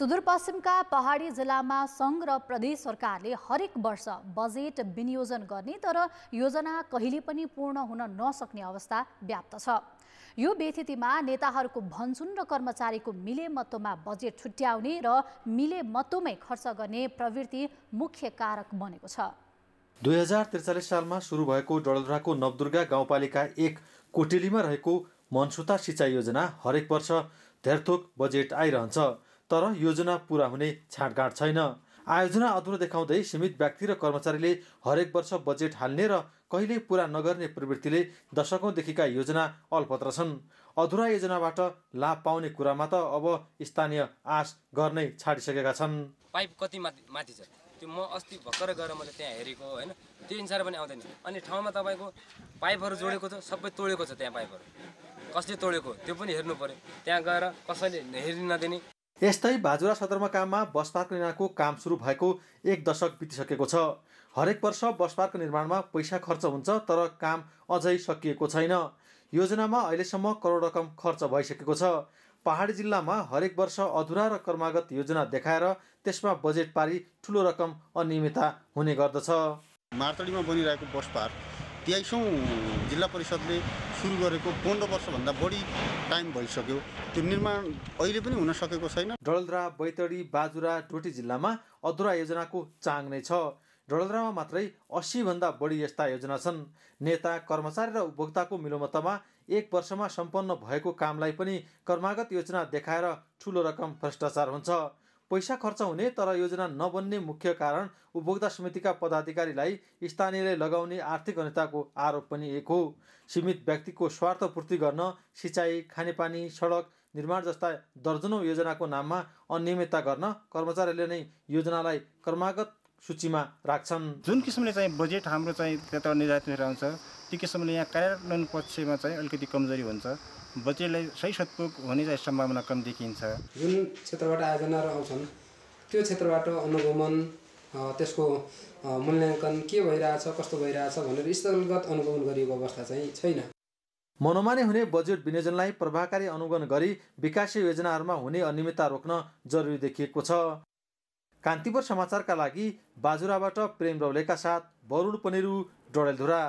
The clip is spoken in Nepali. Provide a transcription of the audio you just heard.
सुदूरपश्चिमका पहाडी जिल्लामा सङ्घ र प्रदेश सरकारले हरेक वर्ष बजेट विनियोजन गर्ने तर योजना कहिले पनि पूर्ण हुन नसक्ने अवस्था व्याप्त छ यो व्यथितिमा नेताहरूको भन्सुन र कर्मचारीको मिलेमतोमा बजेट छुट्याउने र मिलेमतोमै खर्च गर्ने प्रवृत्ति मुख्य कारक बनेको छ दुई हजार त्रिचालिस सालमा सुरु भएको डलधराको नवदुर्गा गाउँपालिका एक कोटेलीमा रहेको मनसुता सिँचाइ योजना हरेक वर्ष धेरथोक बजेट आइरहन्छ तर योजना पुरा हुने छाँटगाँट छैन आयोजना अधुरो देखाउँदै सीमित व्यक्ति र कर्मचारीले हरेक वर्ष बजेट हाल्ने र कहिले पुरा नगर्ने प्रवृत्तिले दशकौँदेखिका योजना अल्पत्र छन् अधुरा योजनाबाट लाभ पाउने कुरामा त अब स्थानीय आश गर्नै छाडिसकेका छन् पाइप कति माथि माथि छ त्यो म अस्ति भर्खर गएर मैले त्यहाँ हेरेको होइन त्यो अनुसार पनि आउँदैन अनि ठाउँमा तपाईँको पाइपहरू जोडेको छ सबै तोडेको छ त्यहाँ पाइपहरू कसले तोडेको त्यो पनि हेर्नु पऱ्यो त्यहाँ गएर कसैले हेरि नदिने यस्तै बाजुरा सदरमुकाममा बस पार्क निर्माणको काम सुरु भएको एक दशक बितिसकेको छ हरेक वर्ष बस पार्क निर्माणमा पैसा खर्च हुन्छ तर काम अझै सकिएको छैन योजनामा अहिलेसम्म करोड रकम खर्च भइसकेको छ पहाडी जिल्लामा हरेक वर्ष अधुरा र कर्मागत योजना देखाएर त्यसमा बजेट पारी ठुलो रकम अनियमितता हुने गर्दछ मार्तडीमा बनिरहेको बस पार्क तेइसौँ जिल्ला परिषदले सुरु गरेको पन्ध्र वर्षभन्दा बढी टाइम भइसक्यो त्यो निर्माण अहिले पनि हुन सकेको छैन डलद्रा बैतडी बाजुरा डोटी जिल्लामा अधुरा योजनाको चाङ नै छ डलद्रामा मात्रै अस्सीभन्दा बढी यस्ता योजना छन् नेता कर्मचारी र उपभोक्ताको मिलोमतमा एक वर्षमा सम्पन्न भएको कामलाई पनि कर्मागत योजना देखाएर ठुलो रकम भ्रष्टाचार हुन्छ पैसा खर्च हुने तर योजना नबन्ने मुख्य कारण उपभोक्ता समितिका पदाधिकारीलाई स्थानीयले लगाउने आर्थिक अन्यताको आरोप पनि एक हो सीमित व्यक्तिको स्वार्थ पूर्ति गर्न सिँचाइ खानेपानी सडक निर्माण जस्ता दर्जनौँ योजनाको नाममा अनियमितता गर्न कर्मचारीले नै योजनालाई क्रमागत सूचीमा राख्छन् जुन किसिमले चाहिँ बजेट हाम्रो चाहिँ त्यता निर्धारित भएर आउँछ त्यो किसिमले यहाँ कार्यान्वयन पक्षमा चाहिँ अलिकति कमजोरी हुन्छ बजेटलाई सही सत्पुग हुने चाहिँ सम्भावना कम देखिन्छ जुन क्षेत्रबाट आयोजनाहरू आउँछन् त्यो क्षेत्रबाट अनुगमन त्यसको मूल्याङ्कन के भइरहेछ कस्तो भइरहेछ भनेर स्थलगत अनुगमन गरिएको अवस्था चाहिँ छैन मनोमानी हुने बजेट विनियोजनलाई प्रभावकारी अनुगमन गरी विकासीय योजनाहरूमा हुने अनियमितता रोक्न जरुरी देखिएको छ कान्तिपुर समाचारका लागि बाजुराबाट प्रेम रौलेका साथ वरुण पनेरु डडेलधुरा